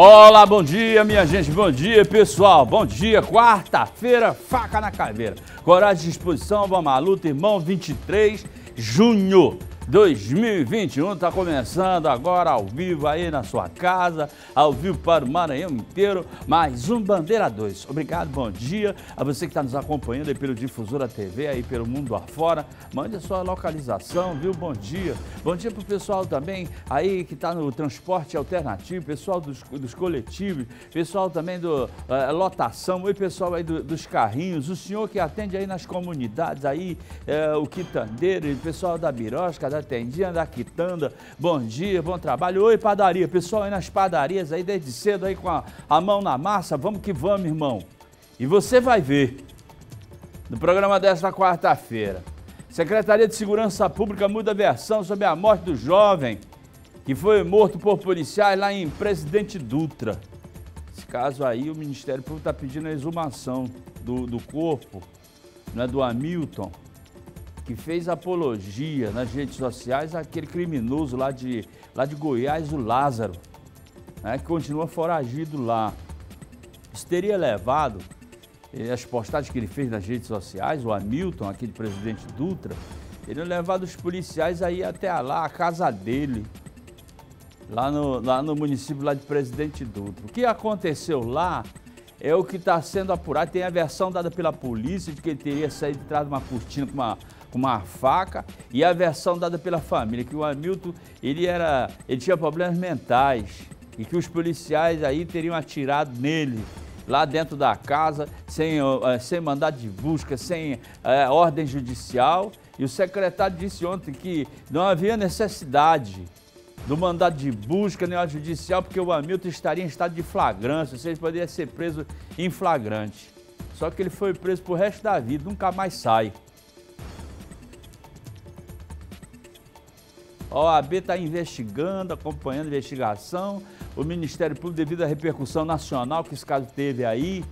Olá, bom dia, minha gente, bom dia, pessoal, bom dia, quarta-feira, faca na caveira. Coragem de disposição, vamos à luta, irmão, 23 de junho. 2021 está começando agora ao vivo aí na sua casa, ao vivo para o Maranhão inteiro, mais um Bandeira 2. Obrigado, bom dia a você que está nos acompanhando aí pelo Difusora TV, aí pelo mundo afora. Mande a sua localização, viu? Bom dia. Bom dia para o pessoal também aí que está no transporte alternativo, pessoal dos, dos coletivos, pessoal também do eh, lotação, oi pessoal aí do, dos carrinhos, o senhor que atende aí nas comunidades aí, eh, o Quitandeiro, o pessoal da Birosca, da atendinha da quitanda. Bom dia, bom trabalho. Oi, padaria. Pessoal aí nas padarias aí desde cedo aí com a, a mão na massa. Vamos que vamos, irmão. E você vai ver no programa desta quarta-feira. Secretaria de Segurança Pública muda a versão sobre a morte do jovem que foi morto por policiais lá em Presidente Dutra. Esse caso aí, o Ministério Público está pedindo a exumação do, do corpo é do Hamilton que fez apologia nas redes sociais àquele criminoso lá de, lá de Goiás, o Lázaro, né, que continua foragido lá. Isso teria levado eh, as postagens que ele fez nas redes sociais, o Hamilton, aquele presidente Dutra, teria levado os policiais aí até lá, a casa dele, lá no, lá no município lá de Presidente Dutra. O que aconteceu lá é o que está sendo apurado. Tem a versão dada pela polícia de que ele teria saído de trás de uma cortina com uma com uma faca e a versão dada pela família, que o Hamilton ele era, ele tinha problemas mentais e que os policiais aí teriam atirado nele lá dentro da casa, sem, é, sem mandado de busca, sem é, ordem judicial. E o secretário disse ontem que não havia necessidade do mandado de busca nem ordem judicial, porque o Hamilton estaria em estado de flagrância, ou seja, poderia ser preso em flagrante. Só que ele foi preso pro resto da vida, nunca mais sai. A OAB está investigando, acompanhando a investigação. O Ministério Público, devido à repercussão nacional que esse caso teve aí,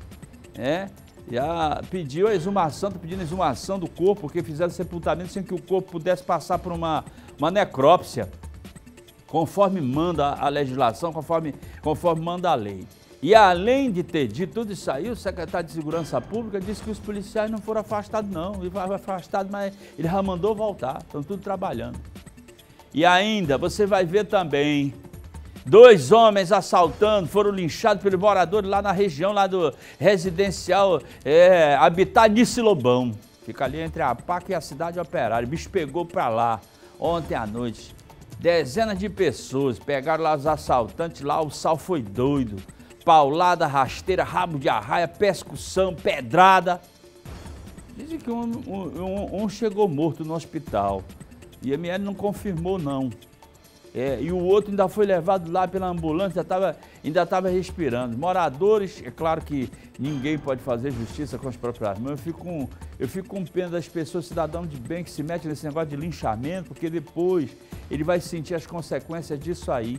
né? Já pediu a exumação, está pedindo a exumação do corpo, porque fizeram sepultamento sem que o corpo pudesse passar por uma, uma necrópsia, conforme manda a legislação, conforme, conforme manda a lei. E além de ter dito tudo isso aí, o secretário de Segurança Pública disse que os policiais não foram afastados, não. Ele foi afastado, mas ele já mandou voltar. Estão tudo trabalhando. E ainda você vai ver também dois homens assaltando, foram linchados pelo morador lá na região lá do residencial é, Habitat de Silobão. Fica ali entre a PAC e a cidade operária. O bicho pegou para lá ontem à noite. Dezenas de pessoas pegaram lá os assaltantes, lá o sal foi doido. Paulada, rasteira, rabo de arraia, percussão, pedrada. Dizem que um, um, um chegou morto no hospital. IML não confirmou, não. É, e o outro ainda foi levado lá pela ambulância, tava, ainda estava respirando. Moradores, é claro que ninguém pode fazer justiça com as próprias mãos. Eu fico com, eu fico com pena das pessoas, cidadão de bem, que se mete nesse negócio de linchamento, porque depois ele vai sentir as consequências disso aí.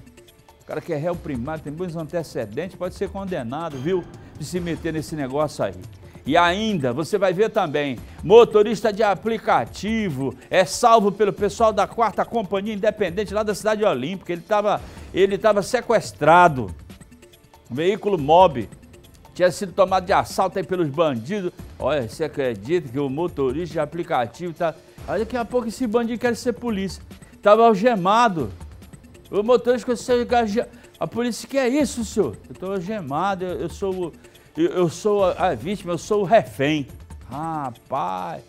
O cara que é réu primário, tem bons antecedentes, pode ser condenado, viu? De se meter nesse negócio aí. E ainda, você vai ver também, motorista de aplicativo é salvo pelo pessoal da quarta companhia independente lá da cidade olímpica. Ele estava ele tava sequestrado. Um veículo mob tinha sido tomado de assalto aí pelos bandidos. Olha, você acredita que o motorista de aplicativo tá. Olha, daqui a pouco esse bandido quer ser polícia. Tava algemado. O motorista ficou A polícia, que é isso, senhor? Eu tô algemado, eu, eu sou o eu sou a, a vítima, eu sou o refém. Rapaz,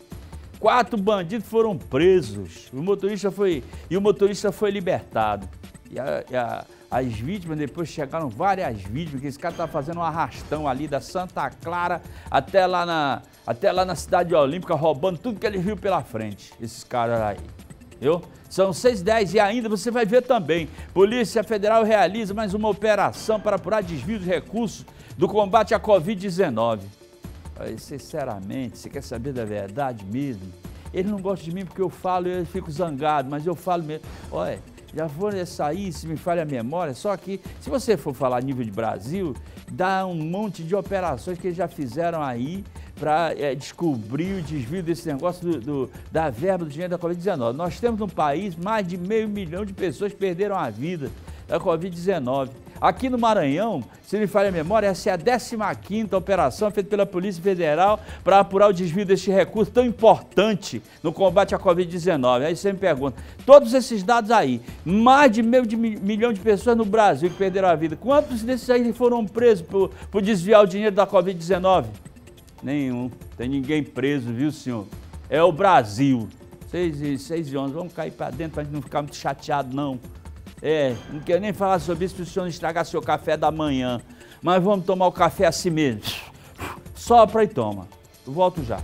quatro bandidos foram presos. O motorista foi e o motorista foi libertado. E, a, e a, as vítimas depois chegaram várias vítimas que esse cara tá fazendo um arrastão ali da Santa Clara até lá na até lá na cidade olímpica roubando tudo que ele viu pela frente. Esses caras aí, eu São 6h10 e ainda você vai ver também. Polícia Federal realiza mais uma operação para apurar desvio de recursos do combate à Covid-19. Sinceramente, você quer saber da verdade mesmo? Ele não gosta de mim porque eu falo e eu fico zangado, mas eu falo mesmo. Olha, já vou sair, se me falha a memória, só que se você for falar nível de Brasil, dá um monte de operações que eles já fizeram aí para é, eh, descobrir o desvio desse negócio do, do da verba do dinheiro da Covid-19. Nós temos um país mais de meio milhão de pessoas perderam a vida da Covid-19. Aqui no Maranhão, se me falha a memória, essa é a 15ª operação feita pela Polícia Federal para apurar o desvio deste recurso tão importante no combate à Covid-19. Aí você me pergunta, todos esses dados aí, mais de meio de milhão de pessoas no Brasil que perderam a vida, quantos desses aí foram presos por, por desviar o dinheiro da Covid-19? Nenhum, tem ninguém preso, viu senhor? É o Brasil. 6 e, 6 e 11, vamos cair para dentro para a gente não ficar muito chateado não. É, não quero nem falar sobre isso, para o senhor não estragar seu café da manhã. Mas vamos tomar o café assim mesmo. Sopra e toma. volto já.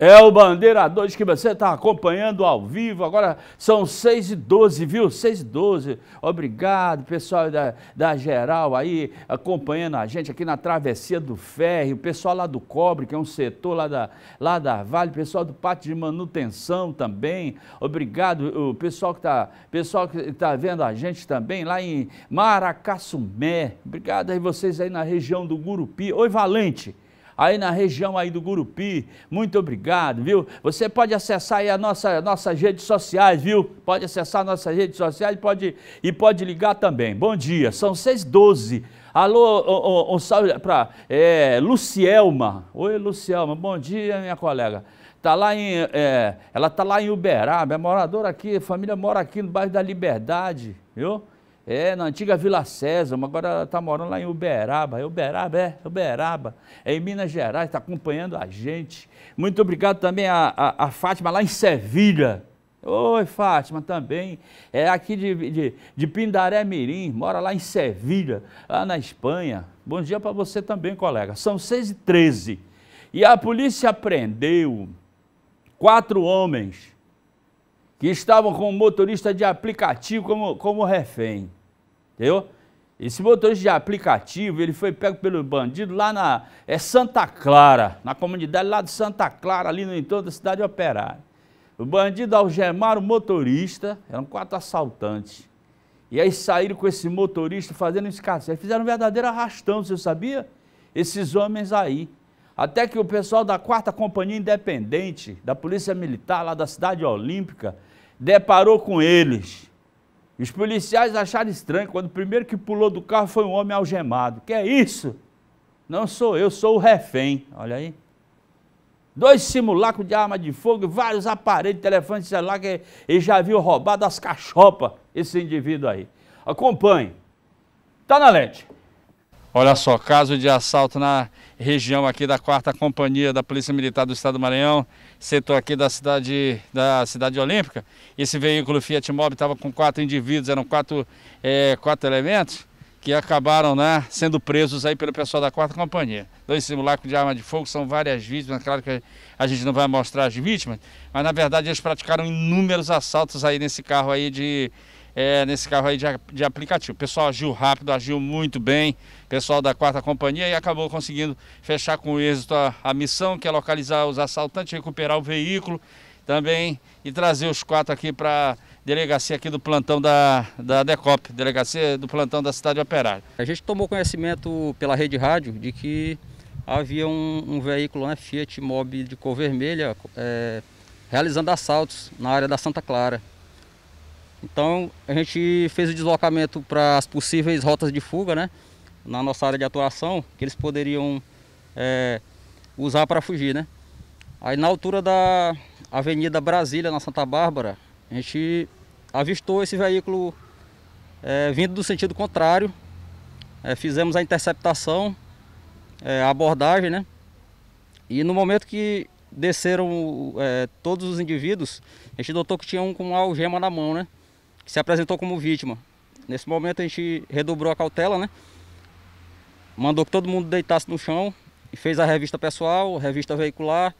É o Bandeira 2 que você está acompanhando ao vivo. Agora são 6 e 12, viu? 6 e 12. Obrigado, pessoal da, da geral aí acompanhando a gente aqui na Travessia do Ferro. O pessoal lá do Cobre, que é um setor lá da, lá da Vale. O pessoal do Pátio de Manutenção também. Obrigado, o pessoal que está tá vendo a gente também lá em Maracassumé. Obrigado aí vocês aí na região do Gurupi. Oi, Valente aí na região aí do Gurupi. Muito obrigado, viu? Você pode acessar aí a nossa, nossas redes sociais, viu? Pode acessar nossas redes sociais pode, e pode ligar também. Bom dia, são 6h12. Alô, um, salve para é, Lucielma. Oi, Lucielma, bom dia, minha colega. Tá lá em, é, ela está lá em Uberaba, é moradora aqui, família mora aqui no bairro da Liberdade, viu? É, na antiga Vila César, mas agora ela está morando lá em Uberaba. É Uberaba, é, Uberaba. É em Minas Gerais, está acompanhando a gente. Muito obrigado também a, a, a Fátima lá em Sevilha. Oi, Fátima, também. É aqui de, de, de, Pindaré Mirim, mora lá em Sevilha, lá na Espanha. Bom dia para você também, colega. São 6h13. E, a polícia prendeu quatro homens que estavam com o motorista de aplicativo como, como refém. Entendeu? Esse motorista de aplicativo, ele foi pego pelo bandido lá na é Santa Clara, na comunidade lá de Santa Clara, ali no entorno da cidade operária. O bandido algemaram o motorista, eram quatro assaltantes. E aí saíram com esse motorista fazendo um escarcel. Fizeram um verdadeiro arrastão, você sabia? Esses homens aí. Até que o pessoal da quarta companhia independente, da polícia militar lá da cidade olímpica, deparou com eles os policiais acharam estranho quando o primeiro que pulou do carro foi um homem algemado. Que é isso? Não sou eu, sou o refém. Olha aí. Dois simulacros de arma de fogo, vários aparelhos, telefone, lá que ele já viu roubado as cachopas, esse indivíduo aí. Acompanhe. Tá na lente. Olha só, caso de assalto na região aqui da quarta companhia da Polícia Militar do Estado do Maranhão, setor aqui da cidade da cidade olímpica. Esse veículo Fiat Mobi estava com quatro indivíduos, eram quatro, é, quatro elementos que acabaram né, sendo presos aí pelo pessoal da quarta companhia. Dois simulacros de arma de fogo, são várias vítimas, claro que a gente não vai mostrar as vítimas, mas na verdade eles praticaram inúmeros assaltos aí nesse carro aí de, é, nesse carro aí de, de aplicativo. O pessoal agiu rápido, agiu muito bem, pessoal da quarta companhia e acabou conseguindo fechar com êxito a, a missão, que é localizar os assaltantes, recuperar o veículo também e trazer os quatro aqui para delegacia aqui do plantão da, da DECOP, delegacia do plantão da cidade operária. A gente tomou conhecimento pela rede rádio de que havia um, um veículo, né, Fiat Mobi de cor vermelha, é, realizando assaltos na área da Santa Clara. Então a gente fez o deslocamento para as possíveis rotas de fuga, né? na nossa área de atuação que eles poderiam é, usar para fugir, né? Aí na altura da Avenida Brasília, na Santa Bárbara, a gente avistou esse veículo é, vindo do sentido contrário. É, fizemos a interceptação, é, a abordagem, né? E no momento que desceram é, todos os indivíduos, a gente notou que tinha um com uma algema na mão, né? Que se apresentou como vítima. Nesse momento a gente redobrou a cautela, né? mandou que todo mundo deitasse no chão e fez a revista pessoal, revista veicular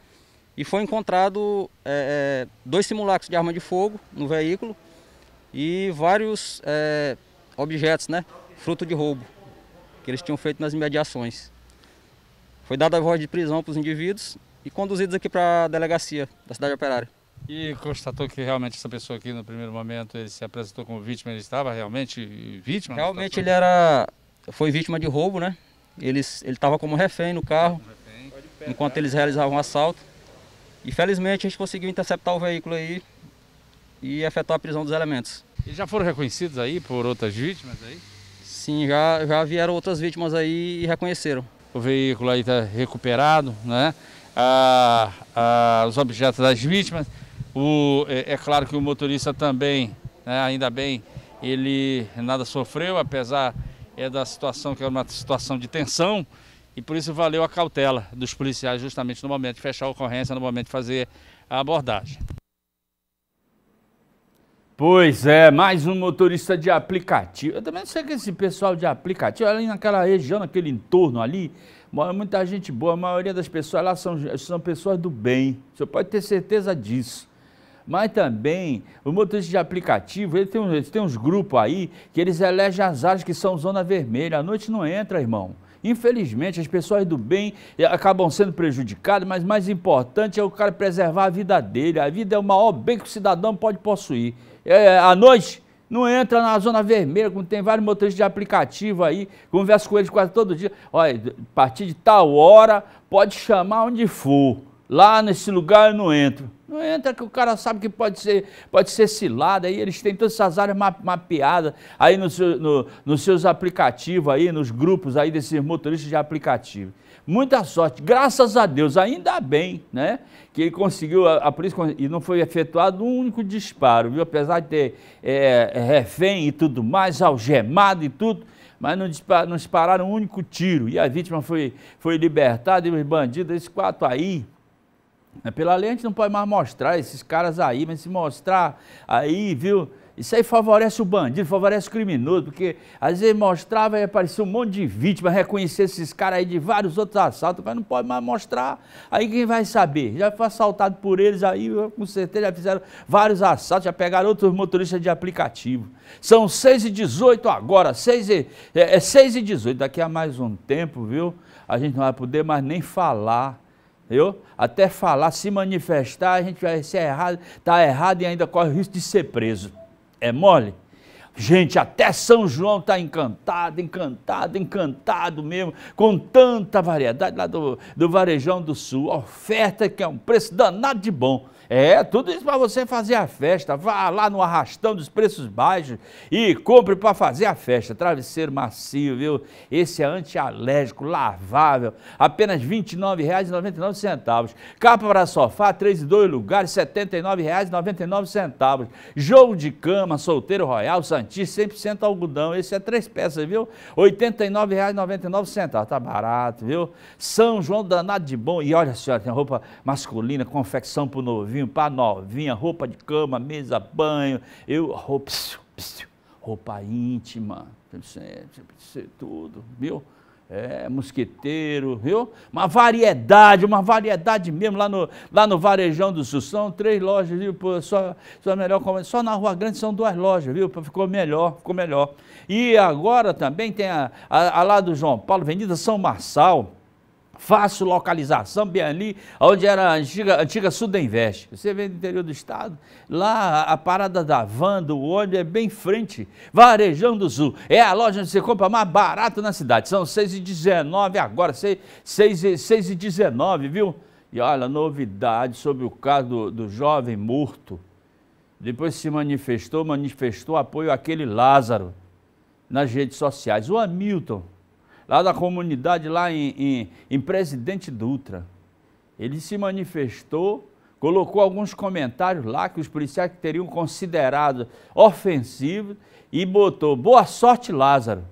e foi encontrado é, é, dois simulacros de arma de fogo no veículo e vários é, objetos, né, fruto de roubo que eles tinham feito nas imediações. Foi dada a voz de prisão para os indivíduos e conduzidos aqui para a delegacia da cidade operária. E constatou que realmente essa pessoa aqui no primeiro momento ele se apresentou como vítima, ele estava realmente vítima? Realmente ele era foi vítima de roubo, né? Eles, ele estava como refém no carro, enquanto eles realizavam o um assalto. E felizmente a gente conseguiu interceptar o veículo aí e efetuar a prisão dos elementos. E já foram reconhecidos aí por outras vítimas aí? Sim, já, já vieram outras vítimas aí e reconheceram. O veículo aí está recuperado, né? Ah, ah, os objetos das vítimas. O, é, é claro que o motorista também, né, ainda bem, ele nada sofreu, apesar é da situação que é uma situação de tensão e por isso valeu a cautela dos policiais justamente no momento de fechar a ocorrência, no momento de fazer a abordagem. Pois é, mais um motorista de aplicativo. Eu também sei que esse pessoal de aplicativo, ali naquela região, naquele entorno ali, mora muita gente boa, a maioria das pessoas lá são, são pessoas do bem. Você pode ter certeza disso. Mas também, o motorista de aplicativo, ele tem, ele tem uns grupos aí que eles elegem as áreas que são zona vermelha. À noite não entra, irmão. Infelizmente, as pessoas do bem eh, acabam sendo prejudicadas, mas mais importante é o cara preservar a vida dele. A vida é o maior bem que o cidadão pode possuir. É, à noite, não entra na zona vermelha, como tem vários motoristas de aplicativo aí, converso com eles quase todo dia. Olha, a partir de tal hora, pode chamar onde for. Lá nesse lugar eu não entro. Não entra que o cara sabe que pode ser, pode ser cilada, aí eles têm todas essas áreas mapeadas aí nos seu, no, seus aplicativos, aí, nos grupos aí desses motoristas de aplicativo. Muita sorte, graças a Deus, ainda bem, né? Que ele conseguiu, a, a polícia, e não foi efetuado um único disparo, viu? Apesar de ter é, é refém e tudo mais, algemado e tudo, mas não, dispar, não dispararam um único tiro. E a vítima foi, foi libertada e os bandidos, esses quatro aí, é, Pela lei a gente não pode mais mostrar esses caras aí, mas se mostrar aí, viu? Isso aí favorece o bandido, favorece o criminoso, porque às vezes mostrava e aparecia um monte de vítimas, reconhecer esses caras aí de vários outros assaltos, mas não pode mais mostrar. Aí quem vai saber? Já foi assaltado por eles aí, com certeza já fizeram vários assaltos, já pegaram outros motoristas de aplicativo. São 6 e 18 agora, 6 e, é, é 6 e 18, daqui a mais um tempo, viu? A gente não vai poder mais nem falar viu? Até falar, se manifestar, a gente vai ser errado, está errado e ainda corre o risco de ser preso. É mole? Gente, até São João está encantado, encantado, encantado mesmo, com tanta variedade lá do, do Varejão do Sul. Oferta que é um preço danado de bom. É, tudo isso para você fazer a festa. Vá lá no arrastão dos preços baixos e compre para fazer a festa. Travesseiro macio, viu? Esse é antialérgico, lavável, apenas R$ 29,99. Capa para sofá, 3 e 2 lugares, R$ 79,99. Jogo de cama, solteiro royal, Santista, 100% algodão. Esse é três peças, viu? R$ 89,99. Tá barato, viu? São João danado de bom. E olha, senhora, tem roupa masculina, confecção para o novinho novinho para novinha, roupa de cama, mesa, banho, eu, roupa, roupa íntima, tudo, viu? É, mosqueteiro, viu? Uma variedade, uma variedade mesmo, lá no, lá no Varejão do Sul, são três lojas, viu? Pô, só, só, melhor, é. só na Rua Grande são duas lojas, viu? Ficou melhor, ficou melhor. E agora também tem a, a, a lá do João Paulo, Avenida São Marçal, Fácil localização, bem ali, onde era a antiga, antiga Sudinvest. Você vem do interior do estado, lá a parada da van, do ônibus, é bem em frente. Varejão do Sul. É a loja onde você compra mais barato na cidade. São 6,19 agora, 6,19, viu? E olha, novidade sobre o caso do, do jovem morto. Depois se manifestou, manifestou apoio àquele Lázaro nas redes sociais. O Hamilton lá da comunidade, lá em, em, em Presidente Dutra. Ele se manifestou, colocou alguns comentários lá que os policiais teriam considerado ofensivos e botou boa sorte Lázaro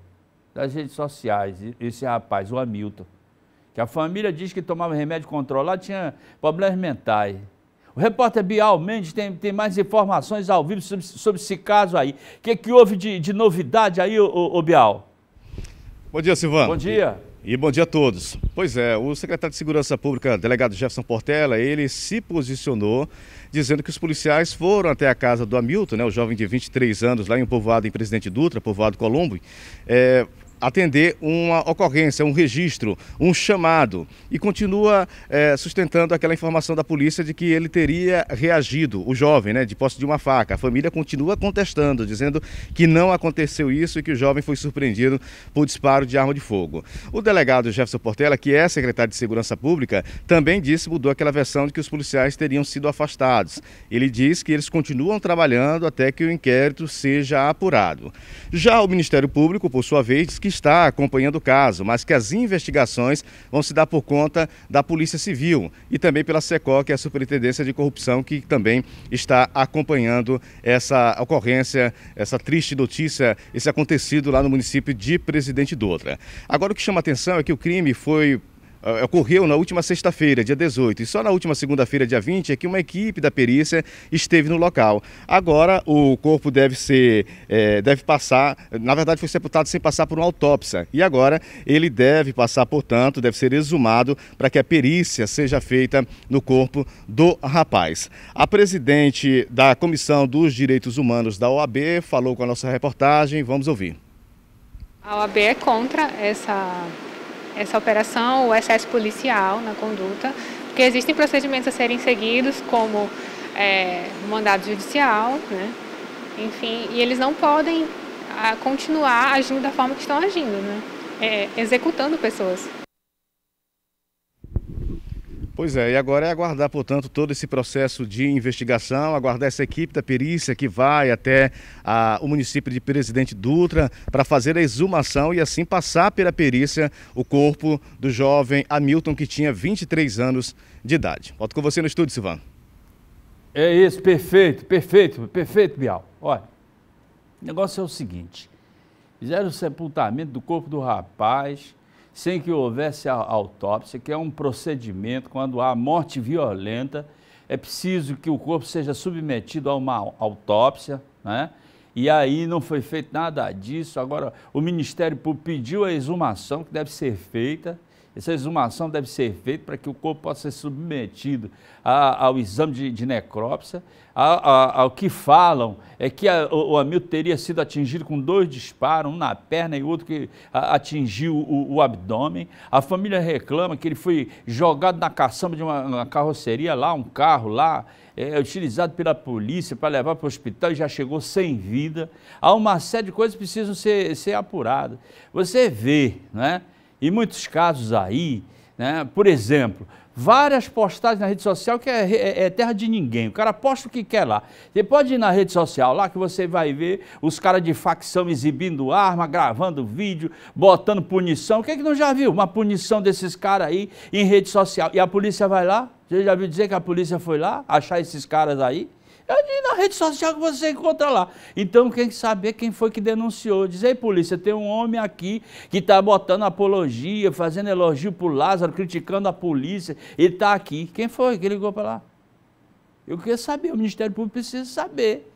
das redes sociais, esse rapaz, o Hamilton, que a família diz que tomava remédio controlado, tinha problemas mentais. O repórter Bial Mendes tem, tem mais informações ao vivo sobre, sobre esse caso aí. O que, que houve de, de novidade aí, o ô, Bial? Bom dia, Silvano. Bom dia. E bom dia a todos. Pois é, o secretário de Segurança Pública, delegado Jefferson Portela, ele se posicionou dizendo que os policiais foram até a casa do Hamilton, né, o jovem de 23 anos, lá em um povoado em Presidente Dutra, povoado Colombo, é, atender uma ocorrência, um registro, um chamado e continua é, sustentando aquela informação da polícia de que ele teria reagido, o jovem, né, de posse de uma faca. A família continua contestando, dizendo que não aconteceu isso e que o jovem foi surpreendido por disparo de arma de fogo. O delegado Jefferson Portela, que é secretário de Segurança Pública, também disse, mudou aquela versão de que os policiais teriam sido afastados. Ele diz que eles continuam trabalhando até que o inquérito seja apurado. Já o Ministério Público, por sua vez, diz que que está acompanhando o caso, mas que as investigações vão se dar por conta da Polícia Civil e também pela SECOC, que é a Superintendência de Corrupção, que também está acompanhando essa ocorrência, essa triste notícia, esse acontecido lá no município de Presidente Dutra. Agora, o que chama atenção é que o crime foi ah, ocorreu na última sexta-feira, dia 18, e só na última segunda-feira, dia 20, é que uma equipe da perícia esteve no local. Agora o corpo deve ser, é, deve passar, na verdade foi sepultado sem passar por uma autópsia. E agora ele deve passar, portanto, deve ser exumado para que a perícia seja feita no corpo do rapaz. A presidente da Comissão dos Direitos Humanos da OAB falou com a nossa reportagem, vamos ouvir. A OAB é contra essa essa operação, o excesso policial na conduta, porque existem procedimentos a serem seguidos, como é, mandado judicial, né? enfim, e eles não podem a, ah, continuar agindo da forma que estão agindo, né? É, executando pessoas. Pois é, e agora é aguardar, portanto, todo esse processo de investigação, aguardar essa equipe da perícia que vai até a, o município de Presidente Dutra para fazer a exumação e assim passar pela perícia o corpo do jovem Hamilton, que tinha 23 anos de idade. Volto com você no estúdio, Silvan. É isso, perfeito, perfeito, perfeito, Bial. Olha, o negócio é o seguinte: fizeram o sepultamento do corpo do rapaz sem que houvesse a autópsia, que é um procedimento quando há morte violenta, é preciso que o corpo seja submetido a uma autópsia, né? E aí não foi feito nada disso. Agora, o Ministério Público pediu a exumação que deve ser feita, essa exumação deve ser feita para que o corpo possa ser submetido a, ao exame de, de necrópsia. A, a, que falam é que o, o Hamilton teria sido atingido com dois disparos, um na perna e outro que atingiu o, o, abdômen. A família reclama que ele foi jogado na caçamba de uma, uma carroceria lá, um carro lá é, é, utilizado pela polícia para levar para o hospital e já chegou sem vida. Há uma série de coisas que precisam ser, ser apuradas. Você vê, né? E muitos casos aí, né? por exemplo, várias postagens na rede social que é, é, é, terra de ninguém. O cara posta o que quer lá. Você pode ir na rede social lá que você vai ver os caras de facção exibindo arma, gravando vídeo, botando punição. O que é que não já viu? Uma punição desses caras aí em rede social. E a polícia vai lá? Você já viu dizer que a polícia foi lá achar esses caras aí? E na rede social que você encontra lá. Então, quem saber quem foi que denunciou. Diz, aí polícia, tem um homem aqui que está botando apologia, fazendo elogio pro Lázaro, criticando a polícia. Ele está aqui. Quem foi que ligou para lá? Eu queria saber, o Ministério Público precisa saber.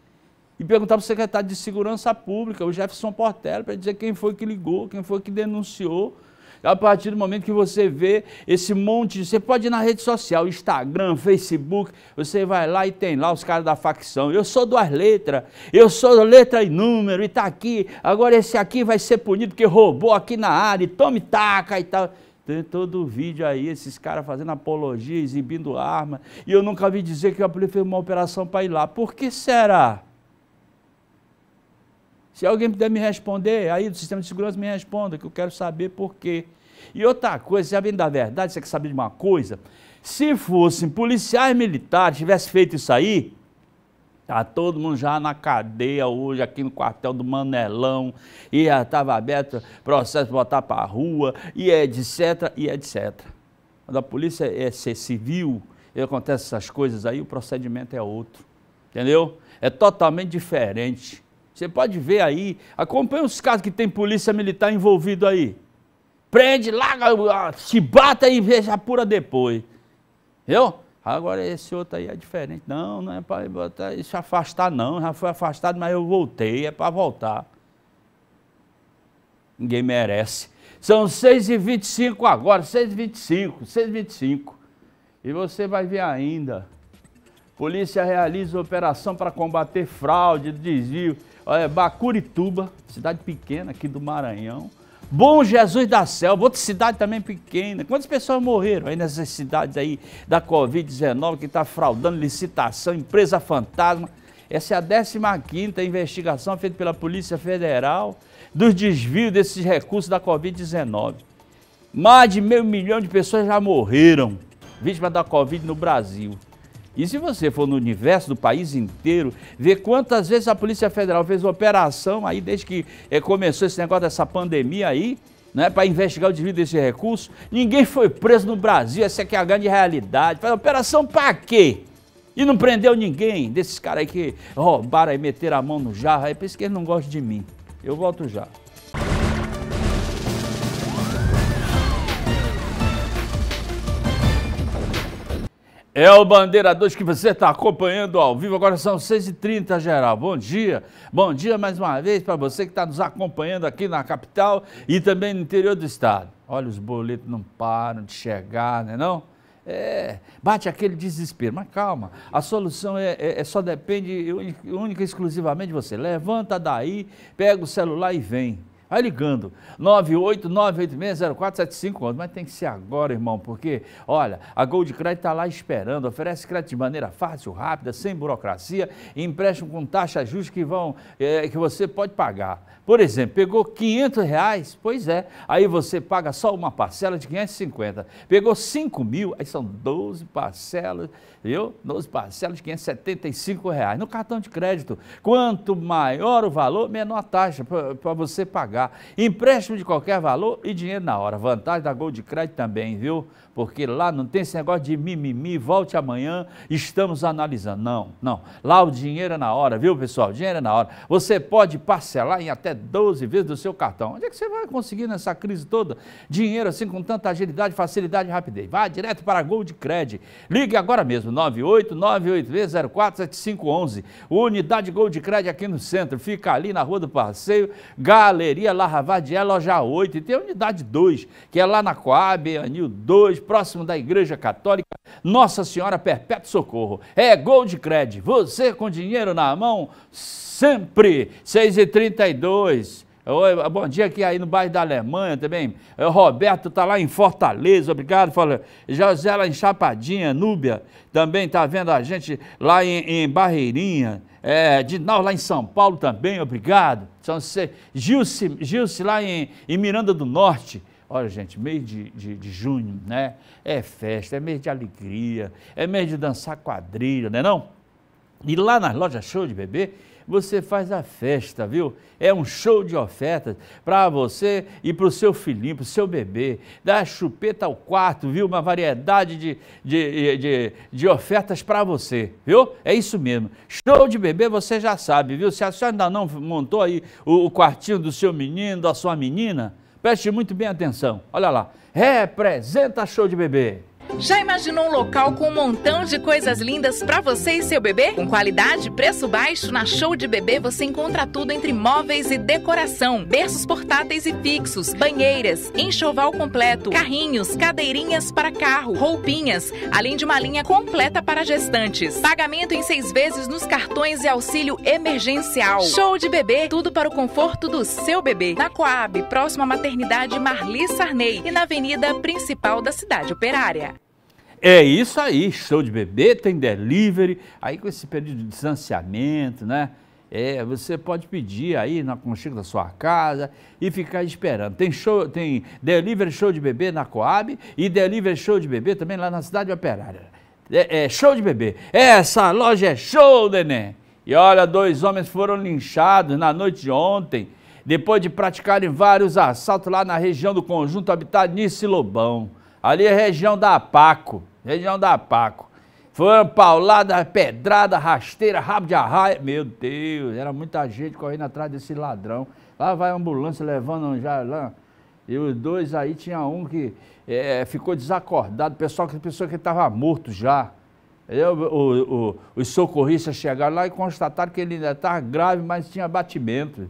E perguntar para o secretário de Segurança Pública, o Jefferson Portela, para dizer quem foi que ligou, quem foi que denunciou a partir do momento que você vê esse monte, você pode ir na rede social, Instagram, Facebook, você vai lá e tem lá os caras da facção. Eu sou duas letras, eu sou letra e número, e tá aqui, agora esse aqui vai ser punido porque roubou aqui na área, e tome taca e tal. Tem todo o vídeo aí, esses caras fazendo apologia, exibindo arma. E eu nunca vi dizer que eu fez uma operação para ir lá. Por que será? Se alguém puder me responder, aí do sistema de segurança me responda, que eu quero saber por quê. E outra coisa, se vem da verdade, você quer saber de uma coisa? Se fossem policiais militares, tivesse feito isso aí, tá todo mundo já na cadeia hoje, aqui no quartel do Manelão, e já estava aberto processo para botar para a rua, e é etc, e é etc. Quando a polícia é, é ser civil e acontece essas coisas aí, o procedimento é outro, entendeu? É totalmente diferente. Você pode ver aí, acompanha os casos que tem polícia militar envolvido aí. Prende, larga, ah, bata e veja pura depois. viu? Agora esse outro aí é diferente. Não, não é para botar isso afastar, não. Já foi afastado, mas eu voltei, é para voltar. Ninguém merece. São 6h25 agora, 6h25, 6h25. E você vai ver ainda. Polícia realiza operação para combater fraude, desvio Olha, Bacurituba, cidade pequena aqui do Maranhão. Bom Jesus da Selva, outra cidade também pequena. Quantas pessoas morreram aí nessas cidades aí da Covid-19 que está fraudando licitação, empresa fantasma? Essa é a 15 investigação feita pela Polícia Federal dos desvios desses recursos da Covid-19. Mais de meio milhão de pessoas já morreram vítimas da Covid no Brasil. E se você for no universo do país inteiro, ver quantas vezes a Polícia Federal fez operação aí desde que é, começou esse negócio dessa pandemia aí, né, para investigar o desvio desse recurso, ninguém foi preso no Brasil, essa aqui é a grande realidade. Faz operação para quê? E não prendeu ninguém desses caras aí que roubaram e meteram a mão no jarro, aí por isso que eles não gostam de mim. Eu volto já. É o Bandeira 2 que você está acompanhando ao vivo. Agora são 6h30, geral. Bom dia. Bom dia mais uma vez para você que está nos acompanhando aqui na capital e também no interior do estado. Olha, os boletos não param de chegar, não é não? É, bate aquele desespero, mas calma, a solução é, é, é só depende única e exclusivamente de você. Levanta daí, pega o celular e vem Vai ligando, 989860475, mas tem que ser agora, irmão, porque, olha, a Gold Credit está lá esperando, oferece crédito de maneira fácil, rápida, sem burocracia, empréstimo com taxa justa que, vão, é, que você pode pagar. Por exemplo, pegou 500 reais, pois é, aí você paga só uma parcela de 550. Pegou 5 mil, aí são 12 parcelas viu? Nos parcelas de 575 reais. No cartão de crédito, quanto maior o valor, menor a taxa para você pagar. Empréstimo de qualquer valor e dinheiro na hora. Vantagem da Gold Credit também, viu? porque lá não tem esse negócio de mimimi, volte amanhã, estamos analisando. Não, não. Lá o dinheiro é na hora, viu, pessoal? O dinheiro é na hora. Você pode parcelar em até 12 vezes do seu cartão. Onde é que você vai conseguir nessa crise toda? Dinheiro assim com tanta agilidade, facilidade e rapidez. Vá direto para a Gold Crédito. Ligue agora mesmo, 98983047511. Unidade Gold Cred aqui no centro. Fica ali na Rua do Passeio, Galeria Larravadiela, Loja 8. E tem a unidade 2, que é lá na Coab, Anil 2, hoje próximo da Igreja Católica Nossa Senhora Perpétuo Socorro. É Gold Credit você com dinheiro na mão sempre. 6h32. Oi, bom dia aqui aí no bairro da Alemanha também. O é, Roberto está lá em Fortaleza, obrigado. Fala. José lá em Chapadinha, Núbia, também está vendo a gente lá em, em Barreirinha. É, lá em São Paulo também, obrigado. São Gilce, Gilce lá em, em Miranda do Norte. Olha, gente, mês de, de, de, junho, né? É festa, é mês de alegria, é mês de dançar quadrilha, não é não? E lá nas lojas show de bebê, você faz a festa, viu? É um show de ofertas para você e para o seu filhinho, para o seu bebê. Dá chupeta ao quarto, viu? Uma variedade de, de, de, de ofertas para você, viu? É isso mesmo. Show de bebê você já sabe, viu? Se a senhora ainda não montou aí o, o quartinho do seu menino, da sua menina, Preste muito bem atenção. Olha lá. Representa show de bebê. Já imaginou um local com um montão de coisas lindas para você e seu bebê? Com qualidade e preço baixo, na Show de Bebê você encontra tudo entre móveis e decoração, berços portáteis e fixos, banheiras, enxoval completo, carrinhos, cadeirinhas para carro, roupinhas, além de uma linha completa para gestantes. Pagamento em seis vezes nos cartões e auxílio emergencial. Show de Bebê, tudo para o conforto do seu bebê. Na Coab, próxima maternidade Marli Sarney e na Avenida Principal da Cidade Operária. É isso aí, show de bebê, tem delivery. Aí com esse período de distanciamento, né? É, você pode pedir aí na conchega da sua casa e ficar esperando. Tem show, tem delivery show de bebê na Coab e delivery show de bebê também lá na cidade operária. É, é show de bebê. Essa loja é show, neném. E olha, dois homens foram linchados na noite de ontem, depois de praticarem vários assaltos lá na região do conjunto habitado Nice Lobão. Ali é região da Apaco região da Paco. Foram paulada, pedrada, rasteira, rabo de arraia. Meu Deus, era muita gente correndo atrás desse ladrão. Lá vai a ambulância levando um já lá. E os dois aí, tinha um que é, ficou desacordado, pessoal, pessoa que estava morto já. Eu, o, o, os socorristas chegaram lá e constataram que ele ainda estava grave, mas tinha batimento.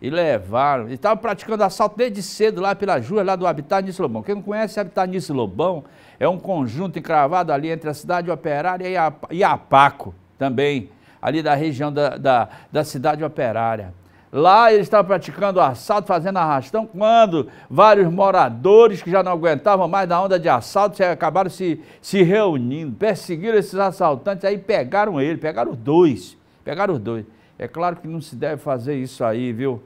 E levaram. E estavam praticando assalto desde cedo lá pela ruas lá do Habitat Nisso Lobão. Quem não conhece Habitat Nisso Lobão é um conjunto encravado ali entre a cidade operária e, a, e a Paco também, ali da região da, da, da cidade operária. Lá eles estavam praticando assalto, fazendo arrastão, quando vários moradores que já não aguentavam mais da onda de assalto acabaram se, se reunindo, perseguiram esses assaltantes, aí pegaram ele, pegaram os dois, pegaram os dois. É claro que não se deve fazer isso aí, viu?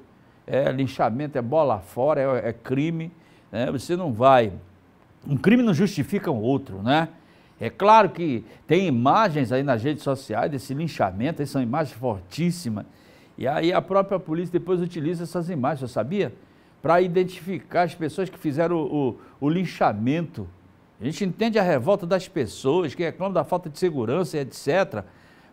É linchamento, é bola fora, é, é crime, né? você não vai um crime não justifica o um outro, né? É claro que tem imagens aí nas redes sociais desse linchamento, aí são imagens fortíssimas. E aí a própria polícia depois utiliza essas imagens, você sabia? Para identificar as pessoas que fizeram o, o, o, linchamento. A gente entende a revolta das pessoas que reclamam da falta de segurança, etc.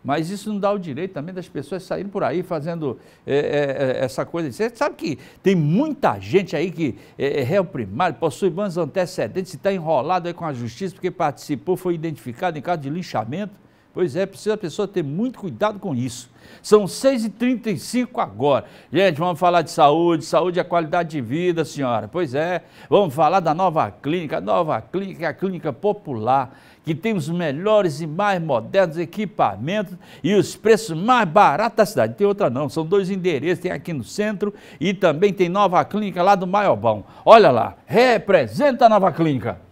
Mas isso não dá o direito também das pessoas saírem por aí fazendo é, é, é essa coisa. Você sabe que tem muita gente aí que é, é réu primário, possui bons antecedentes, está enrolado aí com a justiça porque participou, foi identificado em caso de linchamento. Pois é, precisa a pessoa ter muito cuidado com isso. São 6h35 agora. Gente, vamos falar de saúde, saúde é qualidade de vida, senhora. Pois é, vamos falar da nova clínica, nova clínica, a clínica popular, que tem os melhores e mais modernos equipamentos e os preços mais baratos da cidade. Não tem outra não, são dois endereços, tem aqui no centro e também tem nova clínica lá do Maiobão. Olha lá, representa a nova clínica.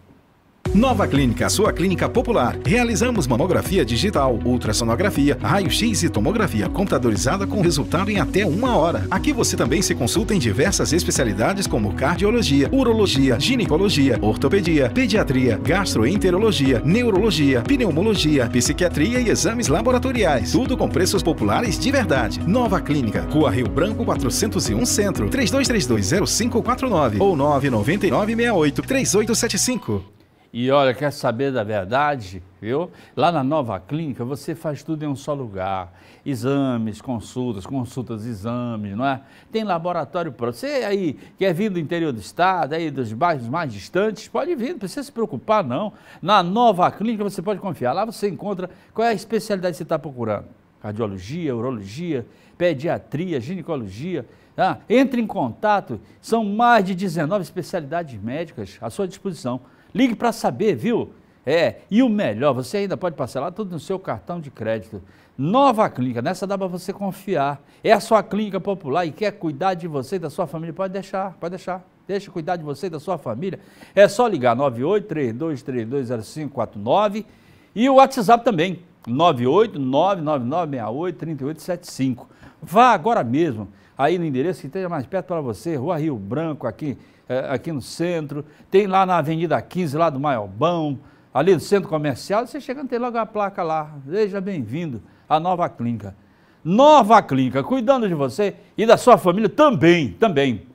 Nova Clínica, sua clínica popular. Realizamos mamografia digital, ultrassonografia, raio-x e tomografia computadorizada com resultado em até uma hora. Aqui você também se consulta em diversas especialidades como cardiologia, urologia, ginecologia, ortopedia, pediatria, gastroenterologia, neurologia, pneumologia, psiquiatria e exames laboratoriais. Tudo com preços populares de verdade. Nova Clínica, Rua Rio Branco 401 Centro, 32320549 ou 99968 3875. E olha, quer saber da verdade? Viu? Lá na nova clínica você faz tudo em um só lugar. Exames, consultas, consultas, exames, não é? Tem laboratório para Você aí quer é vir do interior do estado, aí dos bairros mais distantes, pode vir, não precisa se preocupar não. Na nova clínica você pode confiar. Lá você encontra qual é a especialidade que você está procurando. Cardiologia, urologia, pediatria, ginecologia. Tá? Entre em contato, são mais de 19 especialidades médicas à sua disposição. Ligue para saber, viu? É, e o melhor, você ainda pode parcelar tudo no seu cartão de crédito. Nova Clínica, nessa dá para você confiar. É a sua clínica popular e quer cuidar de você e da sua família, pode deixar, pode deixar. Deixa cuidar de você e da sua família. É só ligar 9832320549 e o WhatsApp também, 98999683875. Vá agora mesmo aí no endereço que esteja mais perto para você, Rua Rio Branco, aqui, é, aqui no centro. Tem lá na Avenida 15, lá do Maiobão, ali no centro comercial. Você chegando, tem logo a placa lá. Seja bem-vindo à nova clínica. Nova Clínica, cuidando de você e da sua família também, também.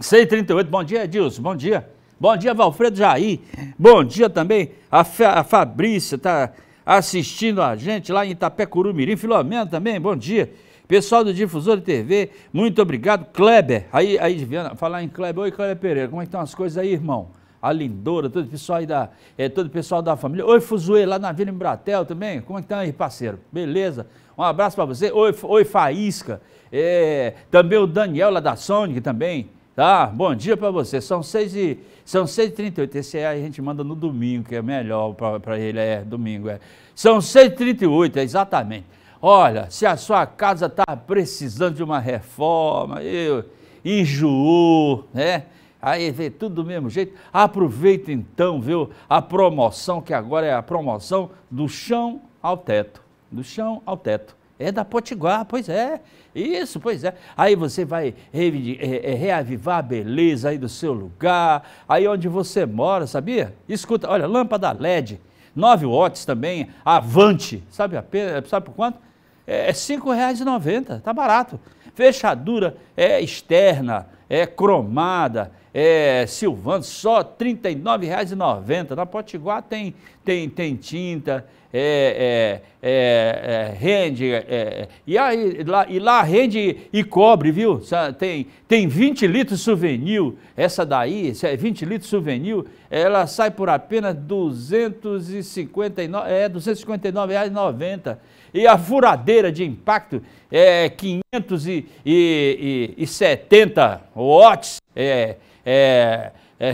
638, bom dia Edilson, bom dia. Bom dia Valfredo Jair, bom dia também a, Fa a Fabrícia, está assistindo a gente lá em Itapecuru Mirim, Filomena também, bom dia. Pessoal do Difusor de TV, muito obrigado. Kleber, aí, aí Viana, falar em Kleber. Oi, Kleber Pereira, como é que estão as coisas aí, irmão? A Lindora, todo o pessoal aí da, é, todo o pessoal da família. Oi, Fuzue, lá na Vila Embratel também. Como é que tá aí, parceiro? Beleza? Um abraço para você. Oi, oi Faísca. É, também o Daniel lá da Sonic também. Tá? Bom dia para você. São 6 e são h 38 Esse aí a gente manda no domingo, que é melhor para ele. É domingo, é. São 6h38, exatamente. Olha, se a sua casa está precisando de uma reforma, eu, enjoou, né? Aí vê tudo do mesmo jeito. Aproveita então, viu, a promoção, que agora é a promoção do chão ao teto. Do chão ao teto. É da Potiguar, pois é. Isso, pois é. Aí você vai é, é, reavivar a beleza aí do seu lugar, aí onde você mora, sabia? Escuta, olha, lâmpada LED, 9 watts também, avante. Sabe, a, sabe por quanto? é R$ 5,90, está barato. Fechadura é externa, é cromada, é, Silvano, só R$ 39,90. Na Potiguar tem, tem, tem tinta, é, é, é, é rende, é, é. e, aí, lá, e lá rende e cobre, viu? Tem, tem 20 litros souvenir, essa daí, 20 litros souvenir, ela sai por apenas R$ 259,90. É, e a furadeira de impacto é 570 watts é, é, é,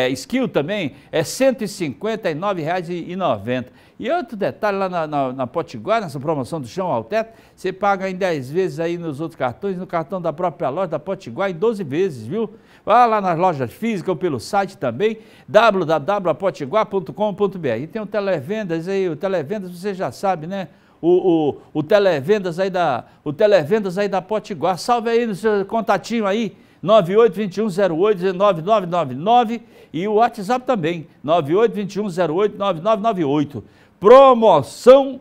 é skill também é R$ 159,90. E outro detalhe, lá na, na, na, Potiguar, nessa promoção do chão ao teto, você paga em 10 vezes aí nos outros cartões, no cartão da própria loja da Potiguar, em 12 vezes, viu? Vá lá nas lojas físicas ou pelo site também, www.potiguar.com.br. E tem o Televendas aí, o Televendas você já sabe, né? O, o, o Televendas aí da, o Televendas aí da Potiguar. Salve aí no seu contatinho aí, 9821089999 e o WhatsApp também, 9821089998. Promoção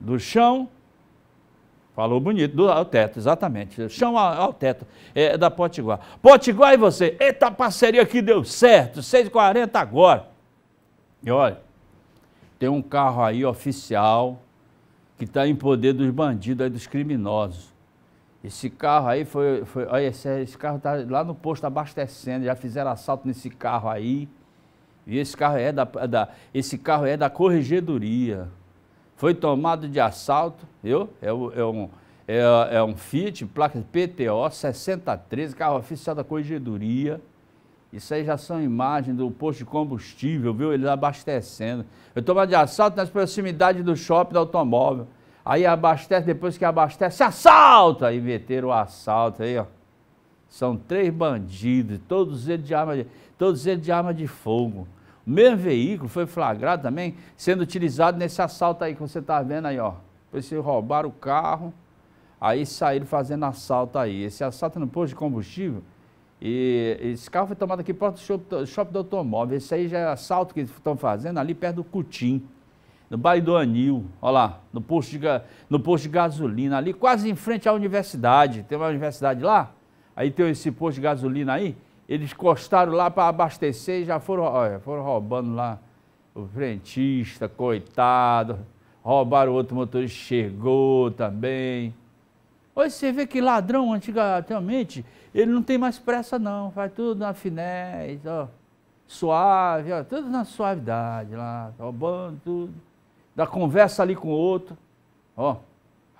do chão Falou bonito, do, ao teto, exatamente. Chão ao, ao teto, é, é da Potiguar. Potiguar e você, eita parceria que deu certo, 6,40 agora. E olha, tem um carro aí oficial que está em poder dos bandidos, aí, dos criminosos. Esse carro aí foi. foi olha, esse, esse carro tá lá no posto abastecendo, já fizeram assalto nesse carro aí. E esse carro é da, da, esse carro é da corregedoria. Foi tomado de assalto, viu? É, é, um, é, é um Fiat, placa PTO 6013, carro oficial da corregedoria. Isso aí já são imagens do posto de combustível, viu? Eles abastecendo. Foi tomado de assalto nas proximidades do shopping do automóvel. Aí abastece, depois que abastece, assalta! Aí meteram o assalto aí, ó. São três bandidos, todos eles de arma de, todos eles de, arma de fogo. O mesmo veículo foi flagrado também, sendo utilizado nesse assalto aí que você está vendo aí, ó. Depois roubaram o carro, aí saíram fazendo assalto aí. Esse assalto no posto de combustível, e esse carro foi tomado aqui perto do shopping do automóvel. Esse aí já é assalto que estão fazendo ali perto do Cutim no bairro do Anil, olha lá, no posto, de, no posto de gasolina ali, quase em frente à universidade. Tem uma universidade lá, aí tem esse posto de gasolina aí. Eles encostaram lá para abastecer e já foram, olha, foram roubando lá o frentista, coitado. Roubaram outro motorista, chegou também. Hoje você vê que ladrão, antigamente, ele não tem mais pressa não, faz tudo na finés, ó, suave, ó, tudo na suavidade lá, roubando tudo da conversa ali com o outro. Ó,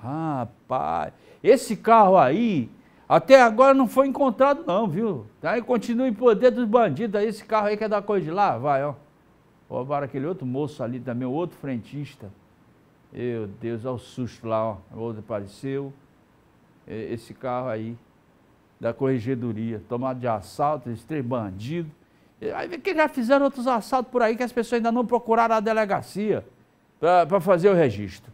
rapaz, esse carro aí até agora não foi encontrado não, viu? Aí tá, continua em poder dos bandidos, aí esse carro aí quer é dar coisa de lá, vai, ó. Roubaram aquele outro moço ali também, outro frentista. Meu Deus, olha o susto lá, ó. O outro apareceu. É, esse carro aí da corregedoria, tomado de assalto, esses três bandidos. Aí vê que já fizeram outros assaltos por aí que as pessoas ainda não procuraram a delegacia para fazer o registro.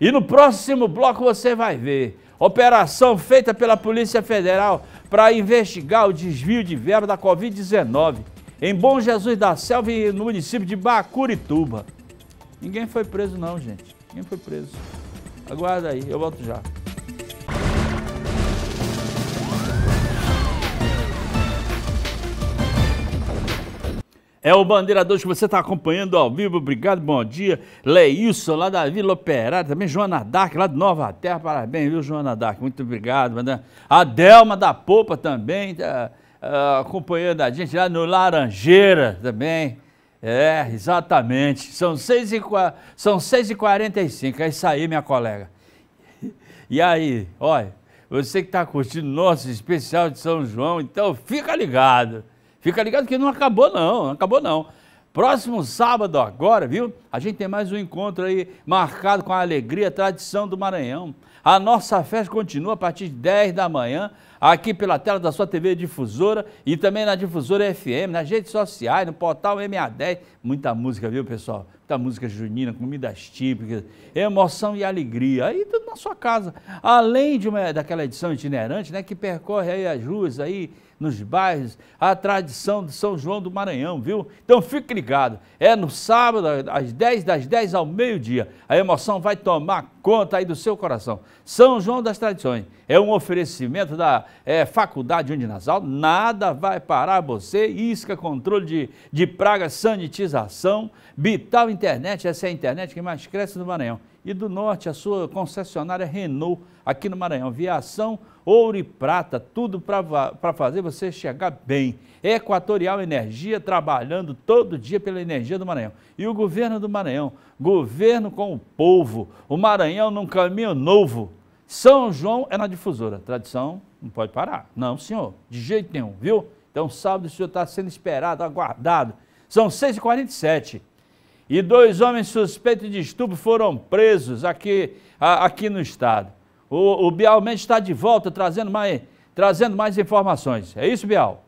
E no próximo bloco você vai ver operação feita pela Polícia Federal para investigar o desvio de verba da Covid-19 em Bom Jesus da Selva e no município de Bacurituba. Ninguém foi preso não, gente. Ninguém foi preso. Aguarda aí, eu volto já. É o Bandeira 2 que você está acompanhando ao vivo. Obrigado, bom dia. Leilson, lá da Vila Operária, também Joana Dark, lá de Nova Terra. Parabéns, viu, Joana Dark? Muito obrigado. A Delma da Popa também, tá, uh, acompanhando a gente lá no Laranjeira também. É, exatamente. São 6h45. São 6 É isso aí, minha colega. E aí, olha, você que está curtindo nosso especial de São João, então fica ligado. Fica ligado que não acabou não, não acabou não. Próximo sábado agora, viu? A gente tem mais um encontro aí marcado com a alegria, a tradição do Maranhão. A nossa festa continua a partir de 10 da manhã, aqui pela tela da sua TV difusora e também na difusora FM, nas redes sociais, no portal MA10. Muita música, viu, pessoal? Muita música junina, comidas típicas, emoção e alegria. Aí tudo na sua casa. Além de uma, daquela edição itinerante, né, que percorre aí as ruas aí nos bairros, a tradição de São João do Maranhão, viu? Então fique ligado, é no sábado, às 10, das 10 ao meio-dia. A emoção vai tomar conta aí do seu coração. São João das Tradições é um oferecimento da é, Faculdade Uninasal, nada vai parar você, isca, controle de, de pragas, sanitização, Bital Internet, essa é a internet que mais cresce no Maranhão. E do norte, a sua concessionária Renault, aqui no Maranhão, Viação ouro e prata, tudo para fazer você chegar bem. Equatorial Energia trabalhando todo dia pela energia do Maranhão. E o governo do Maranhão, governo com o povo, o Maranhão num caminho novo. São João é na difusora, tradição não pode parar. Não, senhor, de jeito nenhum, viu? Então, sábado o senhor está sendo esperado, aguardado. São 6h47. E dois homens suspeitos de estupro foram presos aqui, aqui no estado. O, o Bial Mendes está de volta trazendo mais, trazendo mais informações. É isso, Bial?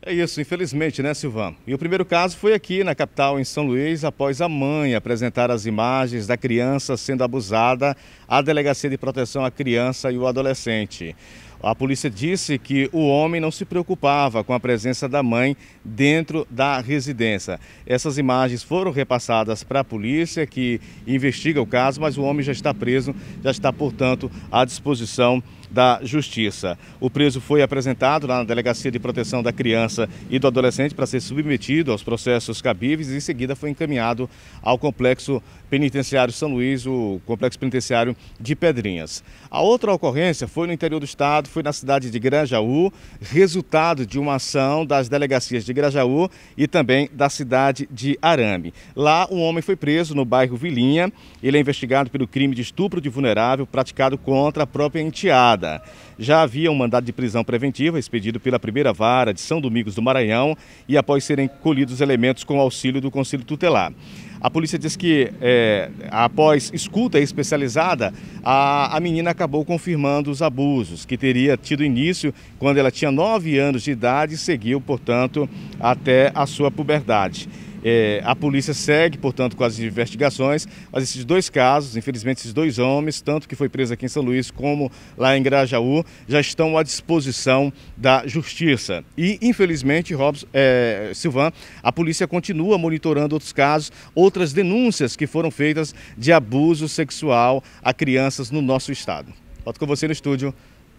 É isso, infelizmente, né, Silvan? E o primeiro caso foi aqui na capital, em São Luís, após a mãe apresentar as imagens da criança sendo abusada à Delegacia de Proteção à Criança e o Adolescente. A polícia disse que o homem não se preocupava com a presença da mãe dentro da residência. Essas imagens foram repassadas para a polícia que investiga o caso, mas o homem já está preso, já está, portanto, à disposição da Justiça. O preso foi apresentado na Delegacia de Proteção da Criança e do Adolescente para ser submetido aos processos cabíveis e em seguida foi encaminhado ao Complexo Penitenciário São Luís, o Complexo Penitenciário de Pedrinhas. A outra ocorrência foi no interior do estado, foi na cidade de Grajaú, resultado de uma ação das delegacias de Grajaú e também da cidade de Arame. Lá, um homem foi preso no bairro Vilinha. Ele é investigado pelo crime de estupro de vulnerável praticado contra a própria enteada julgada. Já havia um mandado de prisão preventiva expedido pela primeira vara de São Domingos do Maranhão e após serem colhidos elementos com auxílio do Conselho Tutelar. A polícia diz que, é, após escuta especializada, a, a menina acabou confirmando os abusos, que teria tido início quando ela tinha 9 anos de idade e seguiu, portanto, até a sua puberdade. É, a polícia segue, portanto, com as investigações, mas esses dois casos, infelizmente esses dois homens, tanto que foi preso aqui em São Luís como lá em Grajaú, já estão à disposição da justiça. E, infelizmente, Robson, é, Silvan, a polícia continua monitorando outros casos, outras denúncias que foram feitas de abuso sexual a crianças no nosso estado. Volto com você no estúdio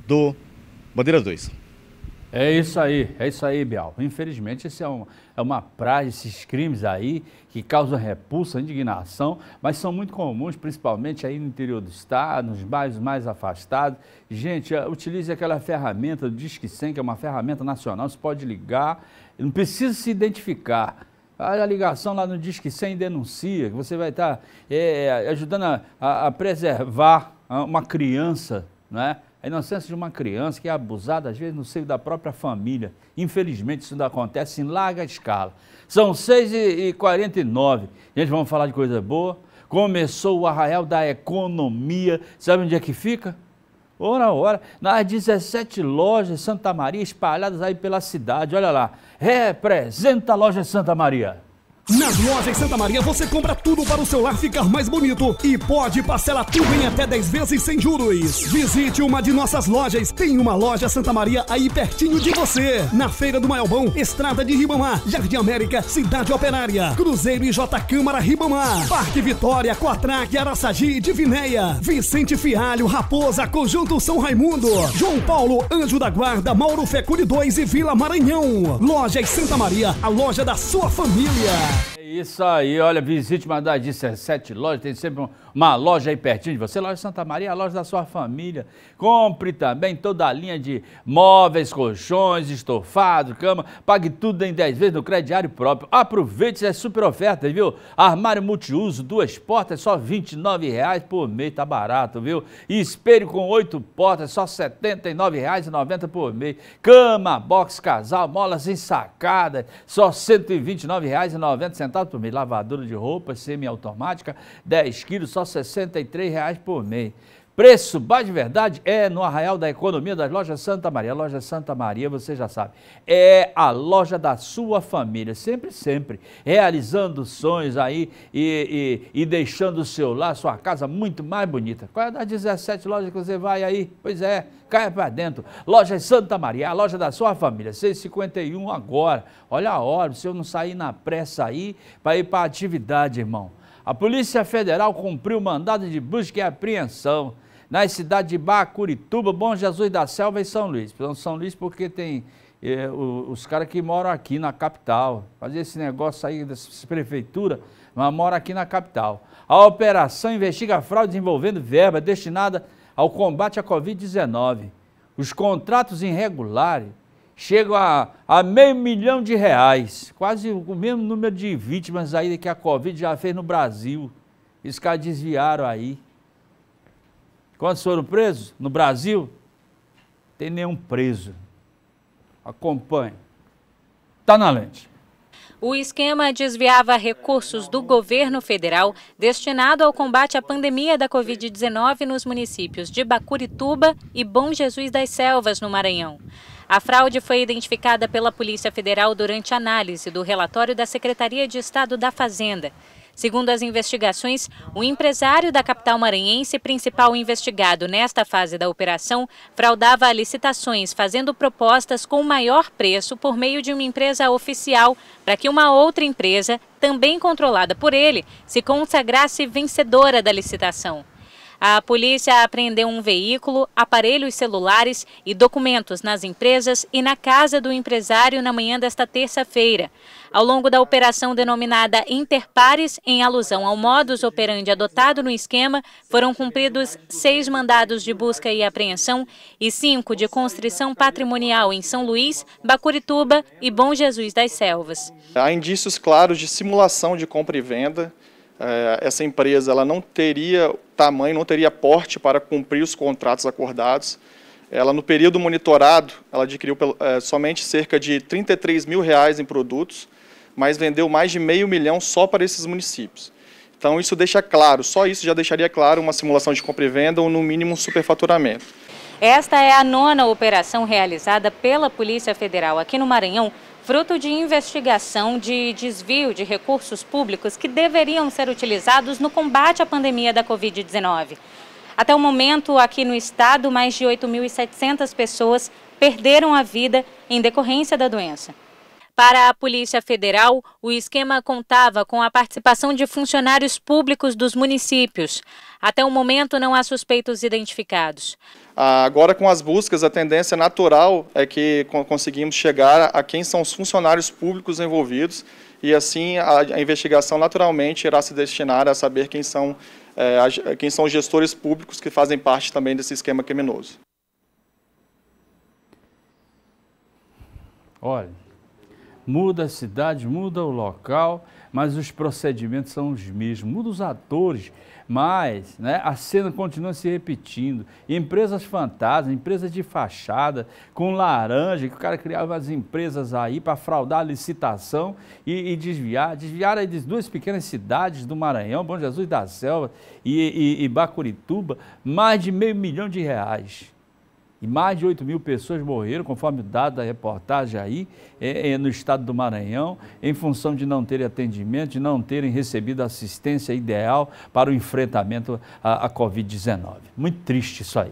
do Bandeira 2. É isso aí, é isso aí, Bial. Infelizmente, esse é, uma é uma praia, esses crimes aí que causam repulsa, indignação, mas são muito comuns, principalmente aí no interior do estado, nos bairros mais afastados. Gente, é, utilize aquela ferramenta do Disque 100, que é uma ferramenta nacional, você pode ligar, não precisa se identificar. a ligação lá no Disque 100 e denuncia, que você vai estar tá, é, é, ajudando a, a preservar ah, uma criança, né? a inocência de uma criança que é abusada, às vezes, no seio da própria família. Infelizmente, isso ainda acontece em larga escala. São 6h49. Gente, vamos falar de coisa boa. Começou o arraial da economia. Sabe onde é que fica? Ora, ora, nas 17 lojas Santa Maria espalhadas aí pela cidade. Olha lá, representa a loja Santa Maria. Nas lojas Santa Maria você compra tudo para o celular ficar mais bonito e pode parcelar tudo em até 10 vezes sem juros. Visite uma de nossas lojas. Tem uma loja Santa Maria aí pertinho de você. Na Feira do Maiobão, Estrada de Ribamar, Jardim América, Cidade Operária, Cruzeiro e J Câmara Ribamar, Parque Vitória, Quatraque, Araçagi e Divinéia, Vicente Fialho, Raposa, Conjunto São Raimundo, João Paulo, Anjo da Guarda, Mauro Fecuri 2 e Vila Maranhão. Lojas Santa Maria, a loja da sua família. Isso aí, olha, visite uma das 17 lojas, tem sempre uma loja aí pertinho de você, loja Santa Maria, a loja da sua família. Compre também toda a linha de móveis, colchões, estofado, cama, pague tudo em 10 vezes no crediário próprio. Aproveite, é super oferta, viu? Armário multiuso, duas portas, só R$ 29,00 por mês, tá barato, viu? espelho com oito portas, só R$ 79,90 por mês. Cama, box casal, molas ensacadas, só R$ 129,90 Altomir, lavadora de roupa semiautomática, 10 quilos, só R$ 63 por mês. Preço baixo de verdade é no Arraial da Economia das Lojas Santa Maria. A loja Santa Maria, você já sabe, é a loja da sua família, sempre, sempre, realizando sonhos aí e, e, e deixando o seu lar, sua casa muito mais bonita. Qual é das 17 lojas que você vai aí? Pois é, caia para dentro. Loja Santa Maria, a loja da sua família, 651 agora. Olha a hora, se eu não sair na pressa aí, para ir para a atividade, irmão. A Polícia Federal cumpriu mandado de busca e apreensão nas cidades de Barra, Curituba, Bom Jesus da Selva e São Luís. São Luís porque tem eh, os caras que moram aqui na capital. Fazer esse negócio aí dessa prefeitura, mas mora aqui na capital. A operação investiga fraude envolvendo verba destinada ao combate à Covid-19. Os contratos irregulares chegam a, a meio milhão de reais. Quase o mesmo número de vítimas aí que a Covid já fez no Brasil. Os caras desviaram aí. Quantos foram presos no Brasil? Tem nenhum preso. Acompanhe. Está na lente. O esquema desviava recursos do governo federal destinado ao combate à pandemia da Covid-19 nos municípios de Bacurituba e Bom Jesus das Selvas, no Maranhão. A fraude foi identificada pela Polícia Federal durante análise do relatório da Secretaria de Estado da Fazenda. Segundo as investigações, o empresário da capital maranhense, principal investigado nesta fase da operação, fraudava licitações, fazendo propostas com maior preço por meio de uma empresa oficial para que uma outra empresa, também controlada por ele, se consagrasse vencedora da licitação. A polícia apreendeu um veículo, aparelhos celulares e documentos nas empresas e na casa do empresário na manhã desta terça-feira. Ao longo da operação denominada Interpares, em alusão ao modus operandi adotado no esquema, foram cumpridos seis mandados de busca e apreensão e cinco de constrição patrimonial em São Luís, Bacurituba e Bom Jesus das Selvas. Há indícios claros de simulação de compra e venda, é, essa empresa ela não teria tamanho, não teria porte para cumprir os contratos acordados. Ela, no período monitorado, ela adquiriu é, somente cerca de 33 mil reais em produtos, mas vendeu mais de meio milhão só para esses municípios. Então, isso deixa claro, só isso já deixaria claro uma simulação de compra e venda ou, no mínimo, um superfaturamento. Esta é a nona operação realizada pela Polícia Federal aqui no Maranhão fruto de investigação de desvio de recursos públicos que deveriam ser utilizados no combate à pandemia da Covid-19. Até o momento, aqui no estado, mais de 8.700 pessoas perderam a vida em decorrência da doença. Para a Polícia Federal, o esquema contava com a participação de funcionários públicos dos municípios. Até o momento, não há suspeitos identificados. Ah, agora, com as buscas, a tendência natural é que conseguimos chegar a quem são os funcionários públicos envolvidos e, assim, a investigação naturalmente irá se destinar a saber quem são, é, quem são os gestores públicos que fazem parte também desse esquema criminoso. Olha, muda a cidade, muda o local, mas os procedimentos são os mesmos, muda os atores, mas né, a cena continua se repetindo. Empresas fantasmas, empresas de fachada, com laranja, que o cara criava as empresas aí para fraudar a licitação e, e desviar. Desviaram aí de duas pequenas cidades do Maranhão, Bom Jesus da Selva e, e, e Bacurituba, mais de meio milhão de reais e mais de 8 mil pessoas morreram, conforme o dado da reportagem aí, é, é, no estado do Maranhão, em função de não terem atendimento, de não terem recebido a assistência ideal para o enfrentamento à, à Covid-19. Muito triste isso aí.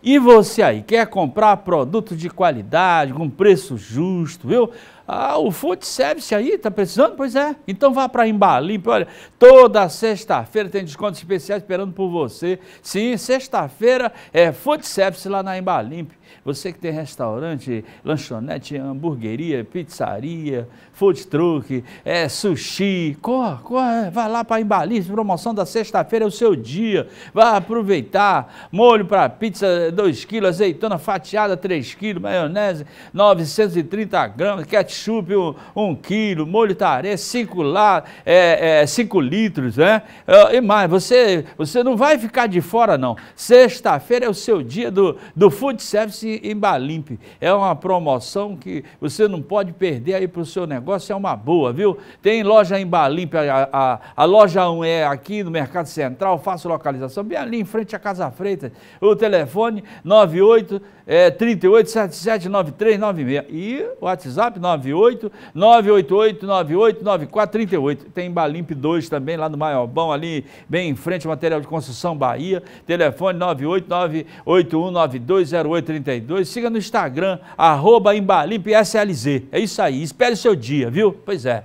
E você aí, quer comprar produtos de qualidade, com preço justo, viu? Ah, o food service aí, tá precisando? Pois é. Então vá para Embalimpe, olha, toda sexta-feira tem desconto especial esperando por você. Sim, sexta-feira é food service lá na Embalimpe. Você que tem restaurante, lanchonete, hamburgueria, pizzaria, food truck, é, sushi, corra, corra, é, vai lá para Embalimpe, promoção da sexta-feira é o seu dia. Vá aproveitar, molho para pizza 2 kg, azeitona fatiada 3 kg, maionese 930 gramas, ketchup ketchup um, um quilo, molho tarê, cinco, lá, é, é, cinco litros, né? É, e mais, você, você não vai ficar de fora, não. Sexta-feira é o seu dia do, do Food Service em Balimp. É uma promoção que você não pode perder aí para o seu negócio, é uma boa, viu? Tem loja em Balimp, a, a, a loja 1 é aqui no Mercado Central, faço localização, bem ali em frente à Casa Freitas. O telefone 98 é, 38 77 9396 e o WhatsApp 9 98 988 98 9438. Tem Balimp 2 também lá no Maiobão, ali bem em frente, material de construção Bahia. Telefone 989 81920832. Siga no Instagram, arroba Embalimp SLZ. É isso aí, espere o seu dia, viu? Pois é.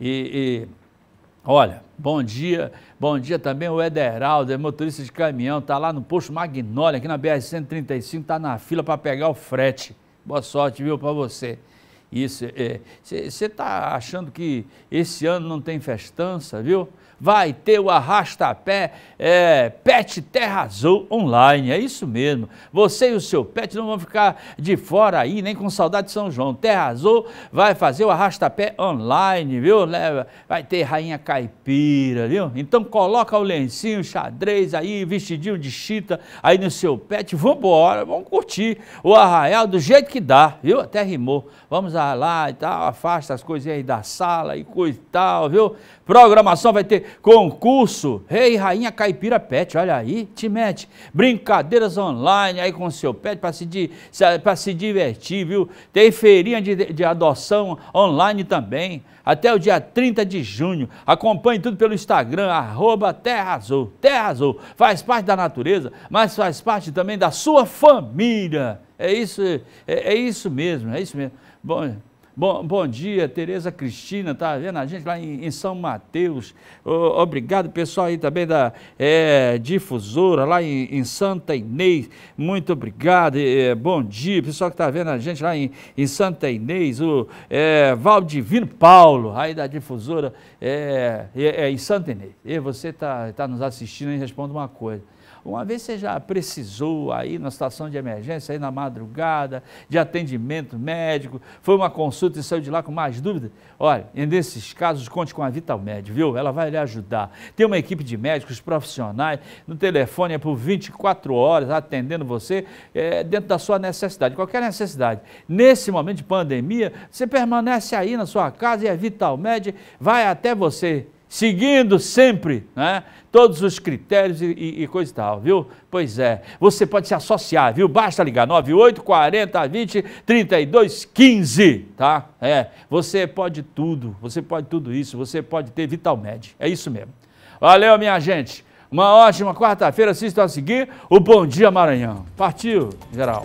E, e, olha, bom dia, bom dia também o Ederaldo, é motorista de caminhão, tá lá no posto Magnólia, aqui na BR-135, tá na fila para pegar o frete. Boa sorte, viu, para você. Isso, você é, está é. achando que esse ano não tem festança, viu? vai ter o arrasta é, Pet Terra Azul online, é isso mesmo. Você e o seu pet não vão ficar de fora aí, nem com saudade de São João. Terra Azul vai fazer o arrasta-pé online, viu? Vai ter Rainha Caipira, viu? Então coloca o lencinho, xadrez aí, vestidinho de chita aí no seu pet, vambora, vamos curtir o Arraial do jeito que dá, viu? Até rimou. Vamos lá e tal, afasta as coisinhas aí da sala e coisa e tal, viu? Programação vai ter concurso. Rei e Rainha Caipira Pet, olha aí, te mete. Brincadeiras online aí com seu pet para se, pra se divertir, viu? Tem feirinha de, de adoção online também, até o dia 30 de junho. Acompanhe tudo pelo Instagram, arroba Terra Azul. Terra Azul faz parte da natureza, mas faz parte também da sua família. É isso, é, é isso mesmo, é isso mesmo. Bom, Bom, bom dia, Tereza Cristina, tá vendo a gente lá em, em São Mateus. O, obrigado, pessoal aí também da é, Difusora, lá em, em, Santa Inês. Muito obrigado. É, bom dia, pessoal que tá vendo a gente lá em, em Santa Inês. O é, Valdivino Paulo, aí da Difusora, é, é, é em Santa Inês. E você tá, tá nos assistindo e responde uma coisa. Uma vez você já precisou aí na situação de emergência, aí na madrugada, de atendimento médico, foi uma consulta e saiu de lá com mais dúvida? Olha, nesses casos, conte com a Vitalmed, viu? Ela vai lhe ajudar. Tem uma equipe de médicos profissionais, no telefone é por 24 horas, atendendo você é, dentro da sua necessidade, qualquer necessidade. Nesse momento de pandemia, você permanece aí na sua casa e a Vitalmed vai até você seguindo sempre né, todos os critérios e, e, e, coisa e tal, viu? Pois é, você pode se associar, viu? Basta ligar 98 40 20 32 15, tá? É, você pode tudo, você pode tudo isso, você pode ter Vitalmed, é isso mesmo. Valeu, minha gente. Uma ótima quarta-feira, assista a seguir o Bom Dia Maranhão. Partiu, geral.